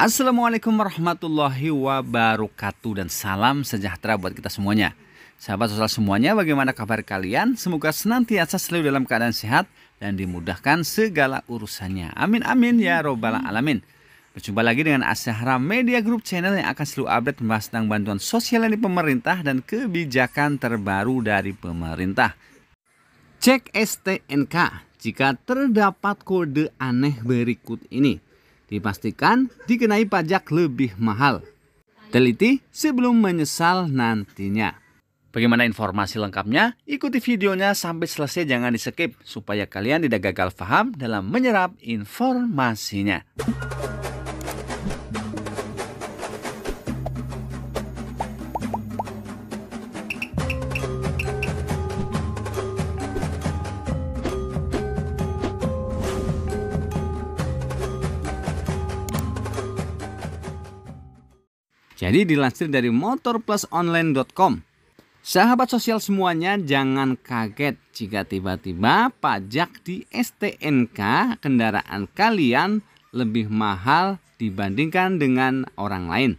Assalamualaikum warahmatullahi wabarakatuh dan salam sejahtera buat kita semuanya. Sahabat sosial semuanya, bagaimana kabar kalian? Semoga senantiasa selalu dalam keadaan sehat dan dimudahkan segala urusannya. Amin amin ya robbal alamin. Berjumpa lagi dengan Asyahra Media Group Channel yang akan selalu update membahas tentang bantuan sosial dari pemerintah dan kebijakan terbaru dari pemerintah. Cek STNK jika terdapat kode aneh berikut ini dipastikan dikenai pajak lebih mahal. Teliti sebelum menyesal nantinya. Bagaimana informasi lengkapnya? Ikuti videonya sampai selesai jangan di skip supaya kalian tidak gagal paham dalam menyerap informasinya. Jadi dilansir dari motorplusonline.com. Sahabat sosial semuanya jangan kaget jika tiba-tiba pajak di STNK kendaraan kalian lebih mahal dibandingkan dengan orang lain.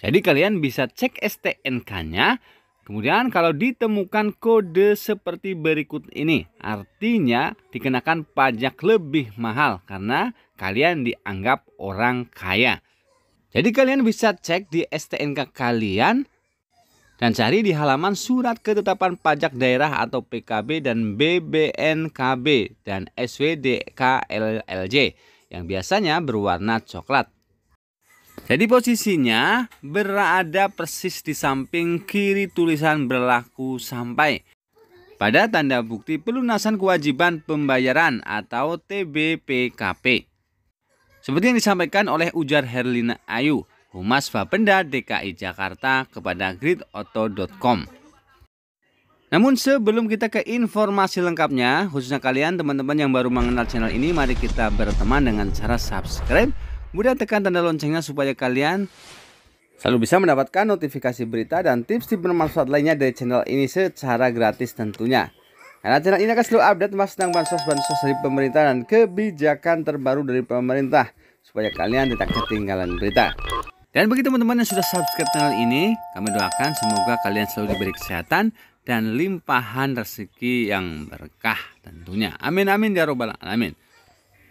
Jadi kalian bisa cek STNK-nya Kemudian kalau ditemukan kode seperti berikut ini, artinya dikenakan pajak lebih mahal karena kalian dianggap orang kaya. Jadi kalian bisa cek di STNK kalian dan cari di halaman surat ketetapan pajak daerah atau PKB dan BBNKB dan SWDKLLJ yang biasanya berwarna coklat. Jadi posisinya berada persis di samping kiri tulisan berlaku sampai pada tanda bukti pelunasan kewajiban pembayaran atau TBPKP. Seperti yang disampaikan oleh Ujar Herlina Ayu, Humas Bapenda DKI Jakarta kepada gridauto.com. Namun sebelum kita ke informasi lengkapnya, khususnya kalian teman-teman yang baru mengenal channel ini, mari kita berteman dengan cara subscribe, kemudian tekan tanda loncengnya supaya kalian selalu bisa mendapatkan notifikasi berita dan tips-tips bermanfaat lainnya dari channel ini secara gratis tentunya. Karena channel ini akan selalu update mas tentang bansos-bansos dari pemerintah dan kebijakan terbaru dari pemerintah supaya kalian tidak ketinggalan berita. Dan bagi teman-teman yang sudah subscribe channel ini, kami doakan semoga kalian selalu diberi kesehatan dan limpahan rezeki yang berkah tentunya. Amin amin ya robbal alamin.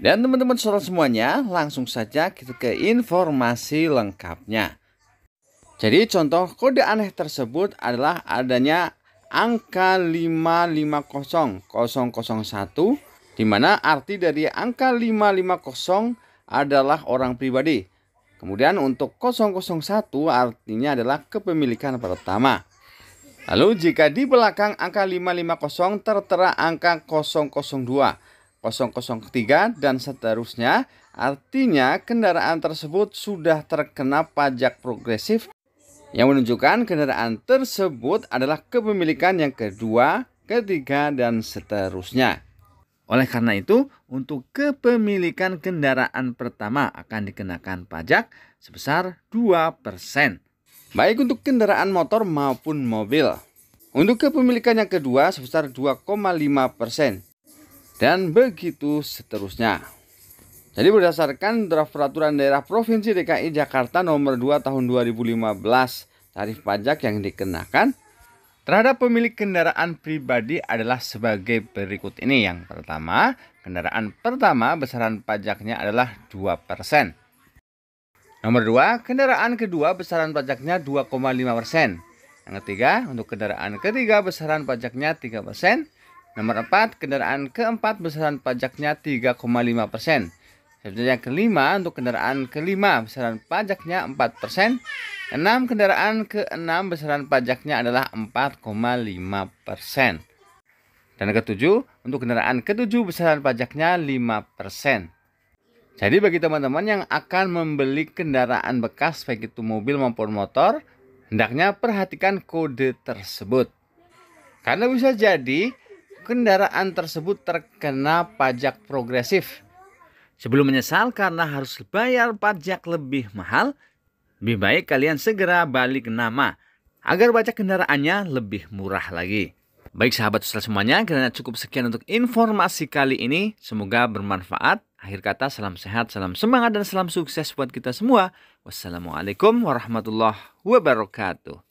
Dan teman-teman saudara semuanya, langsung saja kita ke informasi lengkapnya. Jadi contoh kode aneh tersebut adalah adanya angka 550001 di mana arti dari angka 550 adalah orang pribadi. Kemudian untuk 001 artinya adalah kepemilikan pertama. Lalu jika di belakang angka 550 tertera angka 002, 003 dan seterusnya, artinya kendaraan tersebut sudah terkena pajak progresif yang menunjukkan kendaraan tersebut adalah kepemilikan yang kedua, ketiga, dan seterusnya. Oleh karena itu, untuk kepemilikan kendaraan pertama akan dikenakan pajak sebesar 2%. Baik untuk kendaraan motor maupun mobil. Untuk kepemilikan yang kedua sebesar 2,5%. Dan begitu seterusnya. Jadi berdasarkan draft peraturan daerah Provinsi DKI Jakarta nomor 2 tahun 2015, tarif pajak yang dikenakan terhadap pemilik kendaraan pribadi adalah sebagai berikut ini. Yang pertama, kendaraan pertama besaran pajaknya adalah 2%. Nomor 2, kendaraan kedua besaran pajaknya 2,5%. Yang ketiga, untuk kendaraan ketiga besaran pajaknya 3%. Nomor empat kendaraan keempat besaran pajaknya 3,5%. Selanjutnya yang kelima untuk kendaraan kelima besaran pajaknya 4%. persen. Enam kendaraan ke enam besaran pajaknya adalah 4,5%. persen. Dan ketujuh untuk kendaraan ketujuh besaran pajaknya 5%. persen. Jadi bagi teman-teman yang akan membeli kendaraan bekas baik itu mobil maupun motor, hendaknya perhatikan kode tersebut. Karena bisa jadi kendaraan tersebut terkena pajak progresif Sebelum menyesal karena harus bayar pajak lebih mahal, lebih baik kalian segera balik nama agar pajak kendaraannya lebih murah lagi. Baik sahabat Ustaz semuanya, karena cukup sekian untuk informasi kali ini. Semoga bermanfaat. Akhir kata, salam sehat, salam semangat, dan salam sukses buat kita semua. Wassalamualaikum warahmatullahi wabarakatuh.